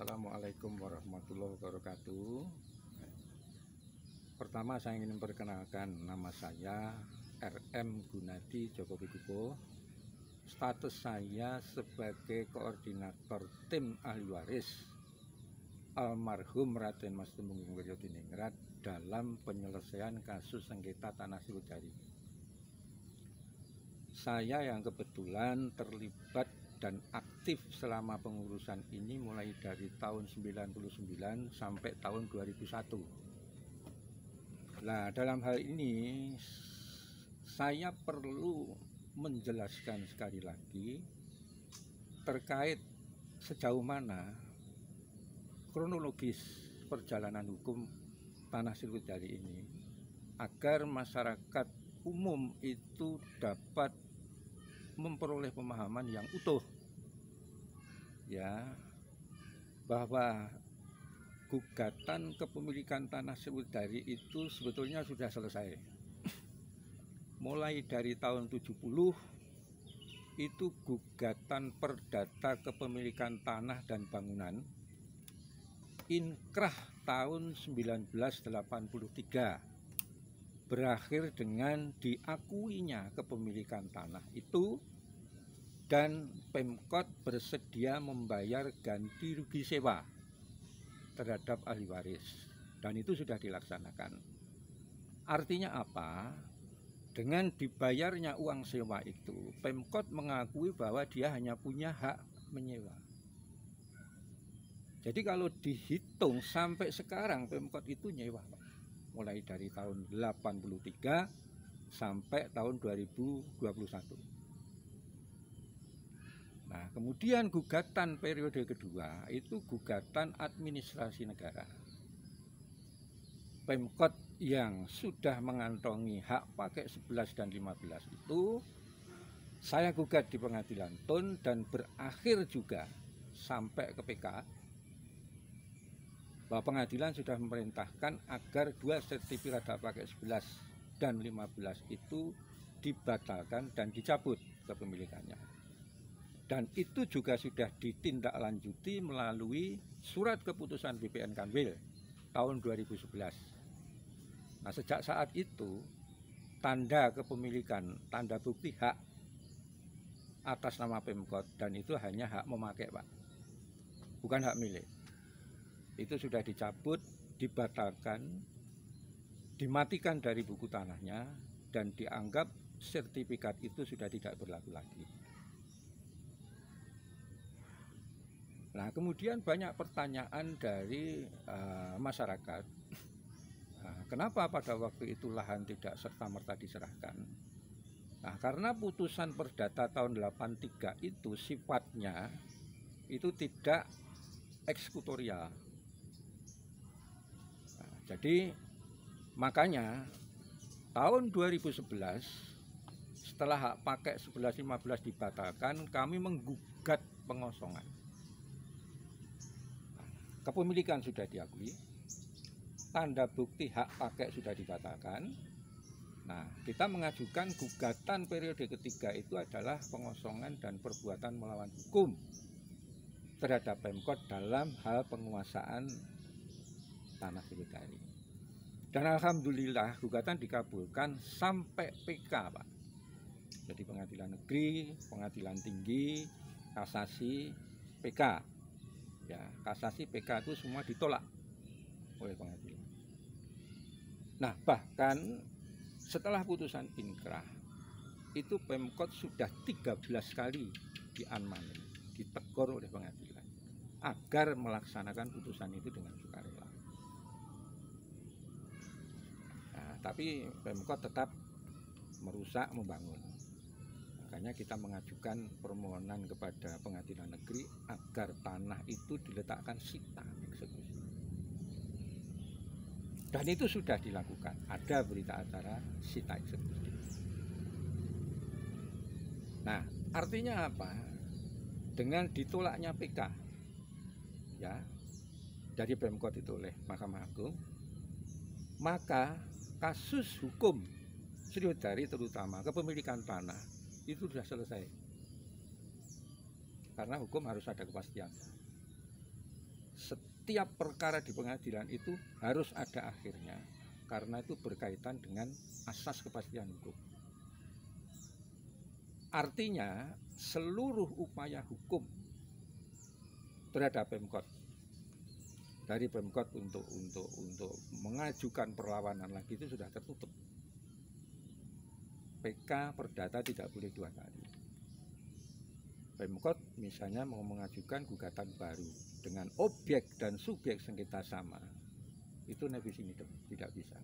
Assalamualaikum warahmatullahi wabarakatuh Pertama saya ingin memperkenalkan nama saya RM Gunadi Joko Widodo Status saya sebagai koordinator tim ahli waris almarhum Raden Mas Tumunggung Wiryodiningrat dalam penyelesaian kasus sengketa tanah Jari saya yang kebetulan terlibat dan aktif selama pengurusan ini mulai dari tahun 99 sampai tahun 2001. Nah, dalam hal ini saya perlu menjelaskan sekali lagi terkait sejauh mana kronologis perjalanan hukum tanah sirkuit dari ini agar masyarakat umum itu dapat memperoleh pemahaman yang utuh ya bahwa gugatan kepemilikan tanah dari itu sebetulnya sudah selesai. Mulai dari tahun 70 itu gugatan perdata kepemilikan tanah dan bangunan inkrah tahun 1983 berakhir dengan diakuinya kepemilikan tanah itu dan Pemkot bersedia membayar ganti rugi sewa terhadap ahli waris dan itu sudah dilaksanakan. Artinya apa? Dengan dibayarnya uang sewa itu, Pemkot mengakui bahwa dia hanya punya hak menyewa. Jadi kalau dihitung sampai sekarang Pemkot itu nyewa, mulai dari tahun 83 sampai tahun 2021. Nah, kemudian gugatan periode kedua itu gugatan administrasi negara. Pemkot yang sudah mengantongi hak pakai 11 dan 15 itu saya gugat di pengadilan TUN dan berakhir juga sampai ke PK bahwa pengadilan sudah memerintahkan agar dua sertifikat hak pakai 11 dan 15 itu dibatalkan dan dicabut kepemilikannya dan itu juga sudah ditindaklanjuti melalui surat keputusan BPN Kanwil tahun 2011. Nah, sejak saat itu tanda kepemilikan, tanda bukti hak atas nama Pemkot dan itu hanya hak memakai, Pak. Bukan hak milik. Itu sudah dicabut, dibatalkan, dimatikan dari buku tanahnya dan dianggap sertifikat itu sudah tidak berlaku lagi. Nah, kemudian banyak pertanyaan dari uh, masyarakat. Nah, kenapa pada waktu itu lahan tidak serta-merta diserahkan? Nah, karena putusan perdata tahun 83 itu sifatnya itu tidak eksekutorial. Nah, jadi makanya tahun 2011 setelah hak pakai 1115 dibatalkan, kami menggugat pengosongan kepemilikan sudah diakui, tanda bukti hak pakai sudah dibatalkan. Nah, kita mengajukan gugatan periode ketiga itu adalah pengosongan dan perbuatan melawan hukum terhadap Pemkot dalam hal penguasaan tanah di ini. Dan alhamdulillah gugatan dikabulkan sampai PK, Pak. Jadi pengadilan negeri, pengadilan tinggi, kasasi, PK ya kasasi PK itu semua ditolak oleh pengadilan. Nah bahkan setelah putusan inkrah itu Pemkot sudah 13 kali diamani, ditegur oleh pengadilan agar melaksanakan putusan itu dengan sukarela. Nah, tapi Pemkot tetap merusak, membangun. Makanya kita mengajukan permohonan kepada pengadilan negeri agar tanah itu diletakkan sita eksekusi. Dan itu sudah dilakukan. Ada berita acara sita eksekusi. Nah, artinya apa? Dengan ditolaknya PK ya dari Pemkot itu oleh Mahkamah Agung, maka kasus hukum Sriodari terutama kepemilikan tanah itu sudah selesai karena hukum harus ada kepastian setiap perkara di pengadilan itu harus ada akhirnya karena itu berkaitan dengan asas kepastian hukum artinya seluruh upaya hukum terhadap Pemkot dari Pemkot untuk untuk untuk mengajukan perlawanan lagi itu sudah tertutup PK perdata tidak boleh dua kali. Pemkot misalnya mau mengajukan gugatan baru dengan objek dan subjek sengketa sama, itu nevis ini tidak bisa.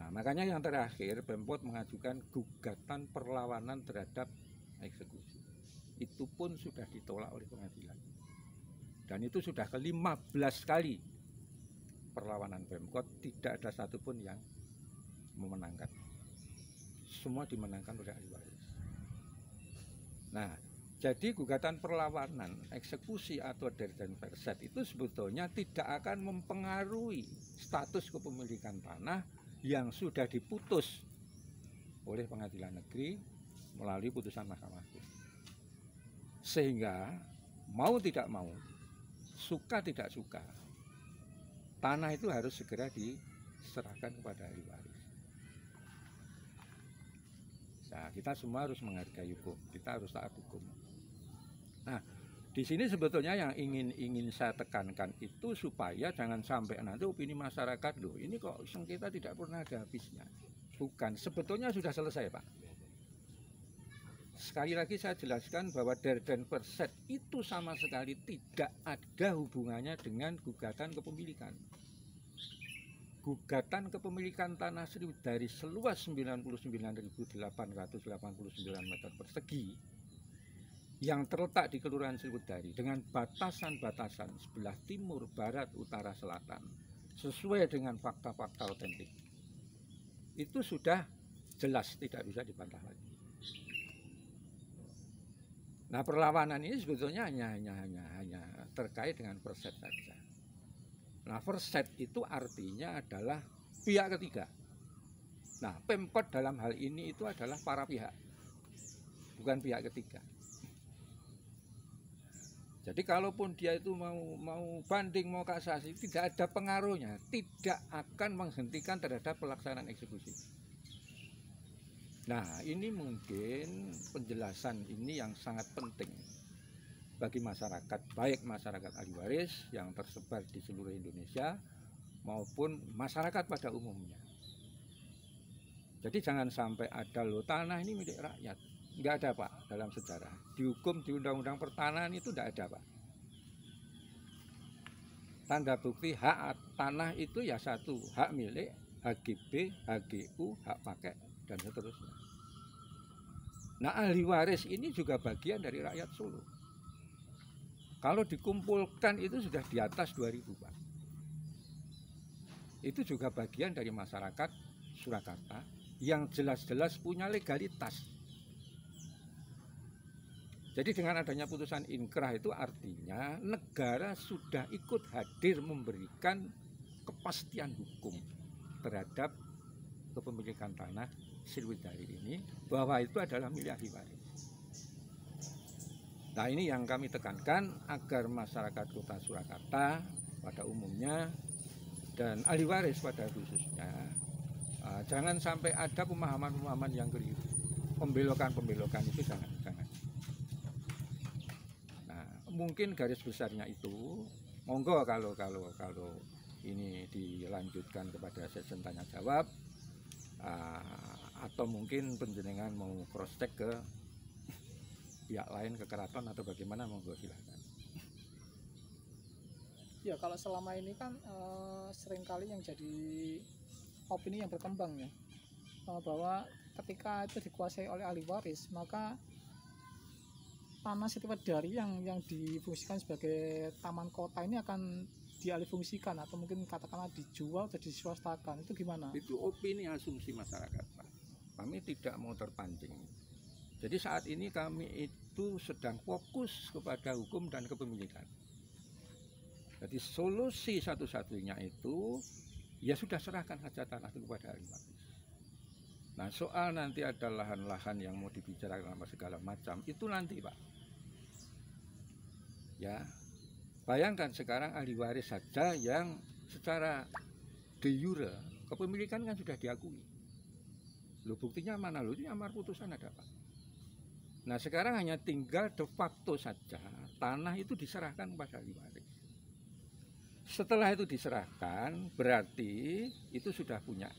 Nah, makanya yang terakhir Pemkot mengajukan gugatan perlawanan terhadap eksekusi. Itu pun sudah ditolak oleh pengadilan. Dan itu sudah ke-15 kali perlawanan Pemkot tidak ada satupun yang memenangkan semua dimenangkan oleh ahli waris. Nah, jadi gugatan perlawanan, eksekusi atau derdan perset itu sebetulnya tidak akan mempengaruhi status kepemilikan tanah yang sudah diputus oleh pengadilan negeri melalui putusan Mahkamah Agung. Sehingga mau tidak mau, suka tidak suka, tanah itu harus segera diserahkan kepada ahli waris. Nah, kita semua harus menghargai hukum, kita harus taat hukum. Nah, di sini sebetulnya yang ingin ingin saya tekankan itu supaya jangan sampai nanti opini masyarakat loh ini kok sengketa tidak pernah ada habisnya. Bukan, sebetulnya sudah selesai Pak. Sekali lagi saya jelaskan bahwa Derden Perset itu sama sekali tidak ada hubungannya dengan gugatan kepemilikan gugatan kepemilikan tanah Sriw dari seluas 99.889 meter persegi yang terletak di Kelurahan Sriwedari dengan batasan-batasan sebelah timur, barat, utara, selatan sesuai dengan fakta-fakta otentik itu sudah jelas tidak bisa dibantah lagi. Nah perlawanan ini sebetulnya hanya hanya hanya, hanya terkait dengan perset saja. Nah, first set itu artinya adalah pihak ketiga. Nah, Pemkot dalam hal ini itu adalah para pihak, bukan pihak ketiga. Jadi kalaupun dia itu mau mau banding mau kasasi tidak ada pengaruhnya, tidak akan menghentikan terhadap pelaksanaan eksekusi. Nah, ini mungkin penjelasan ini yang sangat penting bagi masyarakat, baik masyarakat ahli waris yang tersebar di seluruh Indonesia maupun masyarakat pada umumnya. Jadi jangan sampai ada lo tanah ini milik rakyat. Enggak ada Pak dalam sejarah. Dihukum di Undang-Undang Pertanahan itu enggak ada Pak. Tanda bukti hak tanah itu ya satu, hak milik, HGB, HGU, hak pakai, dan seterusnya. Nah ahli waris ini juga bagian dari rakyat Solo. Kalau dikumpulkan itu sudah di atas 2000 Pak. Itu juga bagian dari masyarakat Surakarta yang jelas-jelas punya legalitas. Jadi dengan adanya putusan inkrah itu artinya negara sudah ikut hadir memberikan kepastian hukum terhadap kepemilikan tanah Sriwidari ini bahwa itu adalah milik ahli Nah ini yang kami tekankan agar masyarakat kota Surakarta pada umumnya dan ahli waris pada khususnya uh, jangan sampai ada pemahaman-pemahaman yang keliru pembelokan-pembelokan itu jangan jangan nah, mungkin garis besarnya itu monggo kalau kalau kalau ini dilanjutkan kepada sesi tanya jawab uh, atau mungkin penjenengan mau cross check ke pihak lain ke keraton atau bagaimana monggo silahkan ya kalau selama ini kan sering eh, seringkali yang jadi opini yang berkembang ya e, bahwa ketika itu dikuasai oleh ahli waris maka tanah dari yang yang difungsikan sebagai taman kota ini akan dialihfungsikan atau mungkin katakanlah dijual atau diswastakan itu gimana? Itu opini asumsi masyarakat Pak. Kami tidak mau terpancing. Jadi saat ini kami itu itu sedang fokus kepada hukum dan kepemilikan. Jadi solusi satu-satunya itu ya sudah serahkan saja tanah itu kepada ahli waris. Nah soal nanti ada lahan-lahan yang mau dibicarakan sama segala macam itu nanti pak. Ya bayangkan sekarang ahli waris saja yang secara de jure kepemilikan kan sudah diakui. Lo buktinya mana lo yang amar putusan ada pak. Nah sekarang hanya tinggal de facto saja tanah itu diserahkan kepada ahli waris. Setelah itu diserahkan berarti itu sudah punya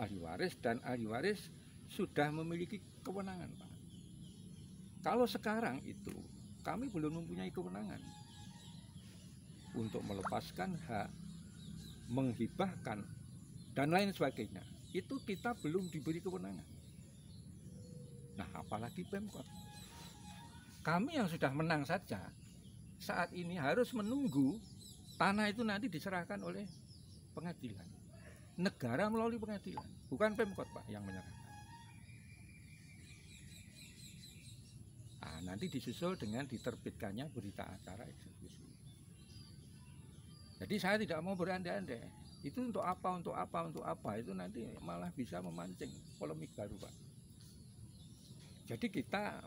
ahli waris dan ahli waris sudah memiliki kewenangan Pak. Kalau sekarang itu kami belum mempunyai kewenangan untuk melepaskan hak, menghibahkan dan lain sebagainya. Itu kita belum diberi kewenangan. Nah, apalagi Pemkot. Kami yang sudah menang saja saat ini harus menunggu tanah itu nanti diserahkan oleh pengadilan. Negara melalui pengadilan, bukan Pemkot Pak yang menyerahkan. Nah, nanti disusul dengan diterbitkannya berita acara eksekusi. Jadi saya tidak mau berandai-andai. Itu untuk apa, untuk apa, untuk apa itu nanti malah bisa memancing polemik baru Pak. Jadi kita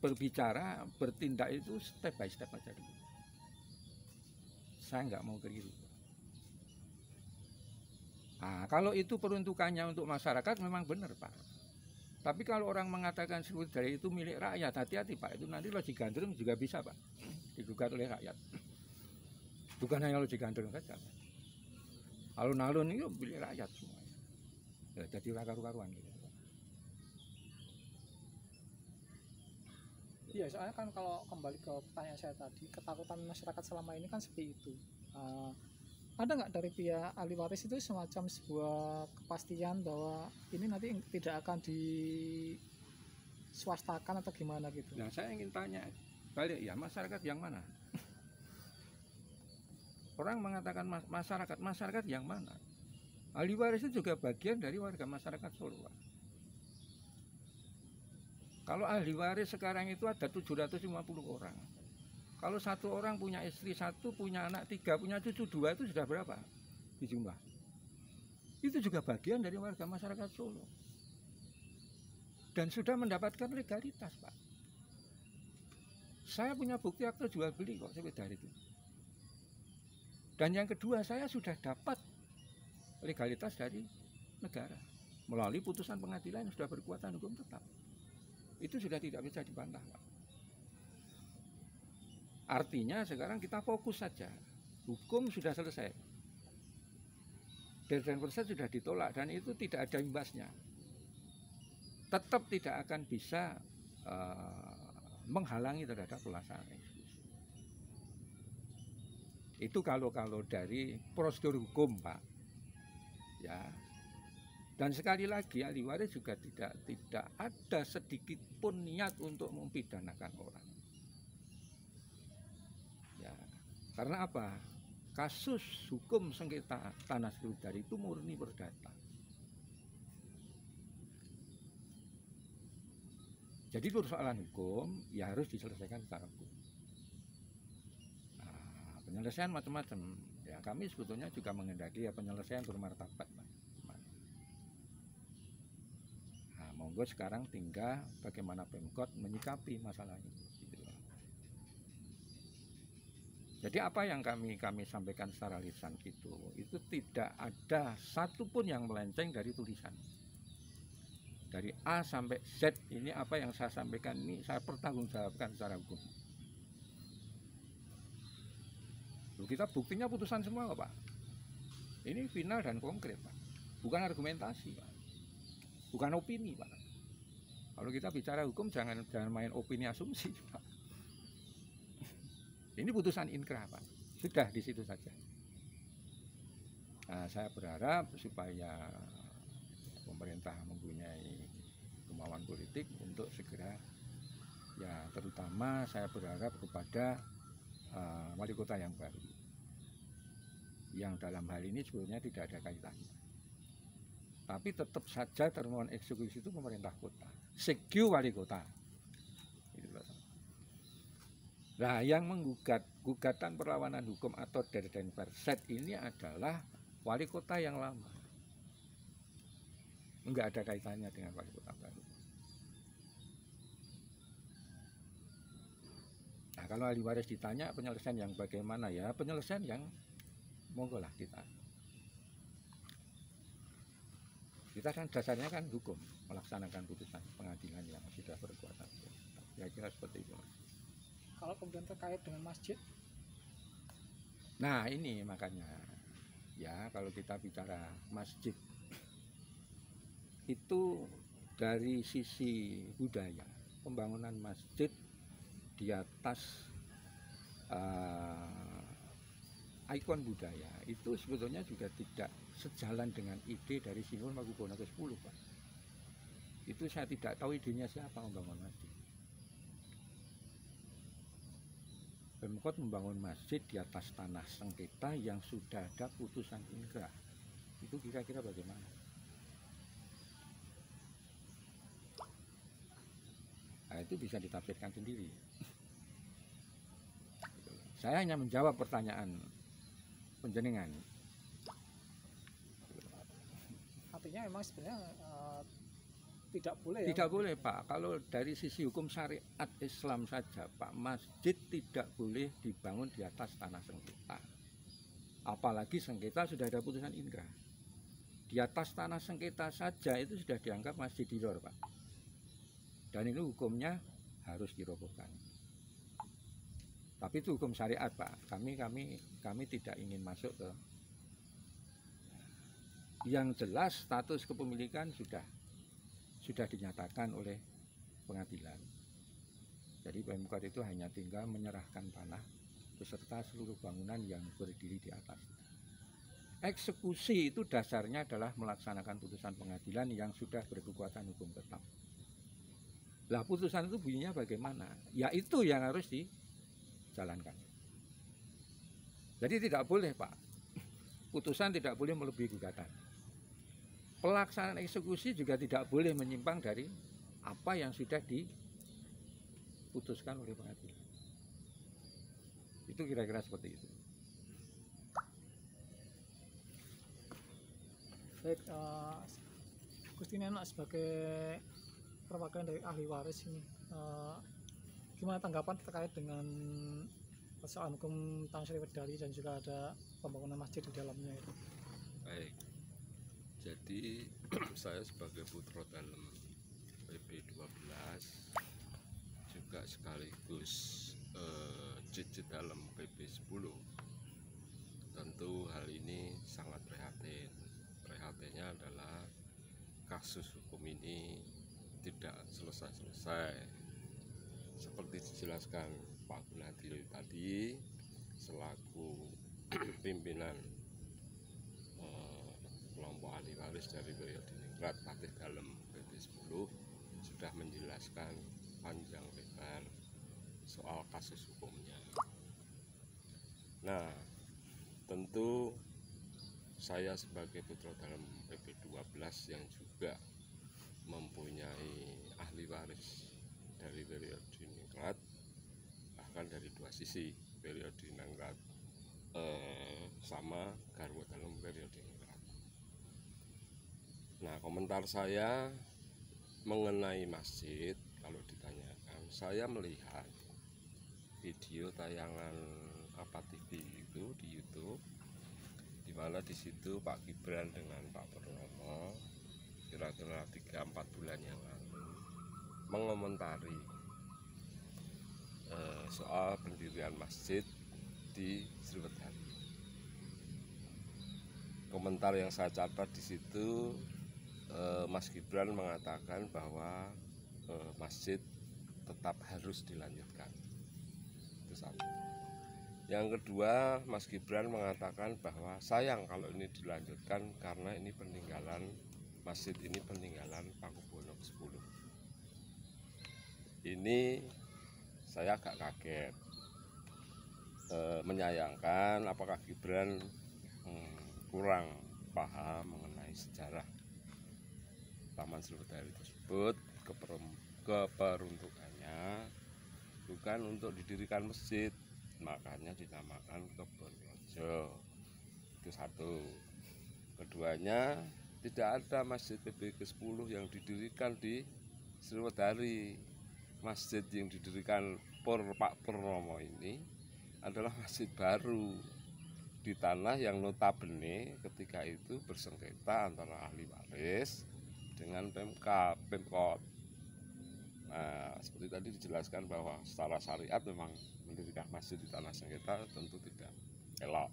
berbicara, bertindak itu step by step aja dulu. Saya nggak mau keliru. Nah, kalau itu peruntukannya untuk masyarakat memang benar Pak. Tapi kalau orang mengatakan seperti dari itu milik rakyat, hati-hati Pak. Itu nanti loji gandrung juga bisa Pak. Digugat oleh rakyat. Bukan hanya loji gandrung saja Alun-alun itu milik rakyat semua. Ya, jadi karu-karuan gitu. Iya, soalnya kan kalau kembali ke pertanyaan saya tadi, ketakutan masyarakat selama ini kan seperti itu. Uh, ada nggak dari pihak ahli waris itu semacam sebuah kepastian bahwa ini nanti tidak akan di swastakan atau gimana gitu? Nah, saya ingin tanya balik ya masyarakat yang mana? Orang mengatakan masyarakat masyarakat yang mana? Ahli waris itu juga bagian dari warga masyarakat Solo. Kalau ahli waris sekarang itu ada 750 orang. Kalau satu orang punya istri satu, punya anak tiga, punya cucu dua itu sudah berapa di jumlah? Itu juga bagian dari warga masyarakat Solo. Dan sudah mendapatkan legalitas, Pak. Saya punya bukti akte jual beli kok sepeda itu. Dan yang kedua, saya sudah dapat legalitas dari negara melalui putusan pengadilan yang sudah berkuatan hukum tetap. Itu sudah tidak bisa dibantah, Pak. Artinya sekarang kita fokus saja. Hukum sudah selesai. dan proses sudah ditolak dan itu tidak ada imbasnya. Tetap tidak akan bisa uh, menghalangi terhadap pelaksanaan Itu kalau-kalau dari prosedur hukum, Pak. Ya, dan sekali lagi ahli waris juga tidak tidak ada sedikit pun niat untuk mempidanakan orang. Ya, karena apa? Kasus hukum sengketa tanah dari itu murni perdata. Jadi persoalan hukum ya harus diselesaikan secara hukum. Nah, penyelesaian macam-macam. Ya kami sebetulnya juga mengendaki ya penyelesaian bermartabat, Pak. monggo sekarang tinggal bagaimana Pemkot menyikapi masalah ini. Gitu Jadi apa yang kami kami sampaikan secara lisan itu, itu tidak ada satupun yang melenceng dari tulisan. Dari A sampai Z ini apa yang saya sampaikan ini saya pertanggungjawabkan secara hukum. Loh, kita buktinya putusan semua Pak. Ini final dan konkret Pak. Bukan argumentasi Pak bukan opini pak kalau kita bicara hukum jangan jangan main opini asumsi pak ini putusan inkrah pak sudah di situ saja nah, saya berharap supaya pemerintah mempunyai kemauan politik untuk segera ya terutama saya berharap kepada uh, wali kota yang baru yang dalam hal ini sebenarnya tidak ada kaitannya tapi tetap saja termohon eksekusi itu pemerintah kota sekiu wali kota Nah, yang menggugat gugatan perlawanan hukum atau derden perset ini adalah wali kota yang lama. Enggak ada kaitannya dengan wali kota baru. Nah, kalau ahli waris ditanya penyelesaian yang bagaimana ya? Penyelesaian yang monggo kita. kita kan dasarnya kan hukum melaksanakan putusan pengadilan yang sudah berkuasa ya kira seperti itu kalau kemudian terkait dengan masjid nah ini makanya ya kalau kita bicara masjid itu dari sisi budaya pembangunan masjid di atas uh, ikon budaya itu sebetulnya juga tidak sejalan dengan ide dari Sinuhun Magubono ke-10 Pak. Itu saya tidak tahu idenya siapa membangun masjid. Pemkot membangun masjid di atas tanah sengketa yang sudah ada putusan inkrah. Itu kira-kira bagaimana? Nah, itu bisa ditafsirkan sendiri. Saya hanya menjawab pertanyaan penjeningan artinya memang sebenarnya uh, tidak boleh ya? tidak ya? boleh pak kalau dari sisi hukum syariat Islam saja pak masjid tidak boleh dibangun di atas tanah sengketa apalagi sengketa sudah ada putusan inkrah di atas tanah sengketa saja itu sudah dianggap masjid diror pak dan ini hukumnya harus dirobohkan tapi itu hukum syariat, Pak. Kami kami kami tidak ingin masuk ke yang jelas status kepemilikan sudah sudah dinyatakan oleh pengadilan. Jadi Pemkot itu hanya tinggal menyerahkan tanah beserta seluruh bangunan yang berdiri di atas. Eksekusi itu dasarnya adalah melaksanakan putusan pengadilan yang sudah berkekuatan hukum tetap. Lah putusan itu bunyinya bagaimana? Ya itu yang harus di jalankan. Jadi tidak boleh Pak, putusan tidak boleh melebihi gugatan. Pelaksanaan eksekusi juga tidak boleh menyimpang dari apa yang sudah diputuskan oleh pengadilan. Itu kira-kira seperti itu. Baik, uh, Nenak sebagai perwakilan dari ahli waris ini, uh, gimana tanggapan terkait dengan persoalan hukum tentang Sriwedari Dari dan juga ada pembangunan masjid di dalamnya itu? Baik, jadi saya sebagai putra dalam PP 12 juga sekaligus eh, cicit dalam PP 10 tentu hal ini sangat prihatin prihatinnya adalah kasus hukum ini tidak selesai-selesai seperti dijelaskan Pak Gunadil tadi selaku pimpinan eh, kelompok ahli waris dari Ningrat Patih Dalem PT10 sudah menjelaskan panjang lebar soal kasus hukumnya nah tentu saya sebagai putra dalam PP12 yang juga mempunyai dari dua sisi periode nangkat eh, sama Garwo dalam periode nangkat nah komentar saya mengenai masjid kalau ditanyakan saya melihat video tayangan apa TV itu di YouTube dimana di situ Pak Gibran dengan Pak Purnomo kira-kira 3-4 bulan yang lalu mengomentari Eh, soal pendirian masjid di Sriwedari. Komentar yang saya catat di situ eh, Mas Gibran mengatakan bahwa eh, masjid tetap harus dilanjutkan. Itu satu. Yang kedua, Mas Gibran mengatakan bahwa sayang kalau ini dilanjutkan karena ini peninggalan masjid ini peninggalan Pakubono X. Ini saya agak kaget e, menyayangkan apakah Gibran hmm, kurang paham mengenai sejarah Taman Sriwedari tersebut keperum, keperuntukannya bukan untuk didirikan masjid makanya dinamakan kebun rojo itu satu keduanya tidak ada masjid ke 10 yang didirikan di Sriwedari masjid yang didirikan Pur Pak Purnomo ini adalah masjid baru di tanah yang notabene ketika itu bersengketa antara ahli waris dengan Pemkap Pemkot. Nah, seperti tadi dijelaskan bahwa secara syariat memang mendirikan masjid di tanah sengketa tentu tidak elok.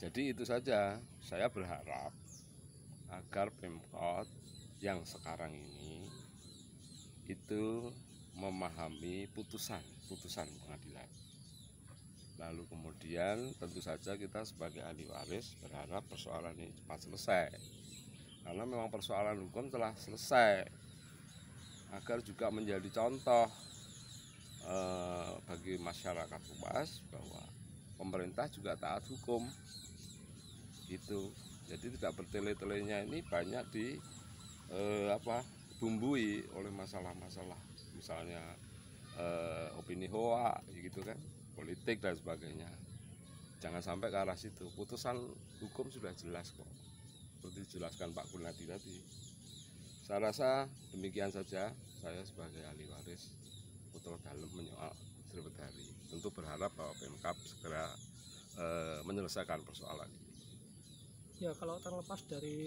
Jadi itu saja. Saya berharap agar Pemkot yang sekarang ini itu memahami putusan putusan pengadilan lalu kemudian tentu saja kita sebagai ahli waris berharap persoalan ini cepat selesai karena memang persoalan hukum telah selesai agar juga menjadi contoh eh, bagi masyarakat luas bahwa pemerintah juga taat hukum itu jadi tidak bertele-telenya ini banyak di eh, apa dibumbui oleh masalah-masalah misalnya eh, opini hoa gitu kan politik dan sebagainya jangan sampai ke arah situ putusan hukum sudah jelas kok seperti dijelaskan Pak Kunati tadi saya rasa demikian saja saya sebagai ahli waris putra dalam menyoal Sri tentu berharap bahwa Pemkap segera eh, menyelesaikan persoalan ini ya kalau terlepas dari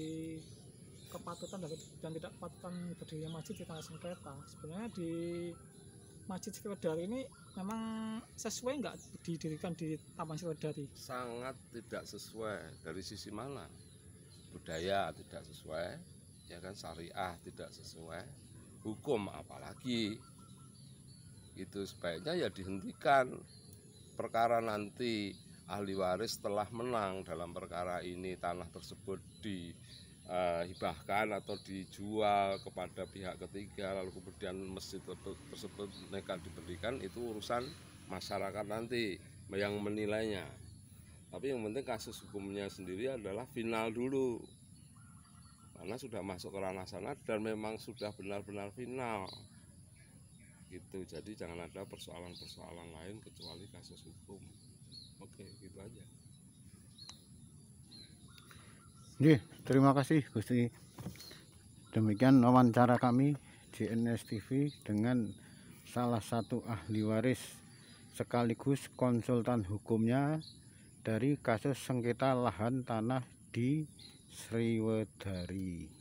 kepatutan dan tidak kepatutan berdirinya masjid di tanah sengketa sebenarnya di masjid sekedar ini memang sesuai nggak didirikan di Taman Sriwedari? Sangat tidak sesuai dari sisi mana budaya tidak sesuai ya kan syariah tidak sesuai hukum apalagi itu sebaiknya ya dihentikan perkara nanti ahli waris telah menang dalam perkara ini tanah tersebut di dihibahkan eh, hibahkan atau dijual kepada pihak ketiga lalu kemudian masjid tersebut nekat diberikan itu urusan masyarakat nanti yang menilainya tapi yang penting kasus hukumnya sendiri adalah final dulu karena sudah masuk ke ranah sana dan memang sudah benar-benar final gitu jadi jangan ada persoalan-persoalan lain kecuali kasus hukum oke gitu aja Nggih, terima kasih Gusti. Demikian wawancara kami JNS TV dengan salah satu ahli waris sekaligus konsultan hukumnya dari kasus sengketa lahan tanah di Sriwedari.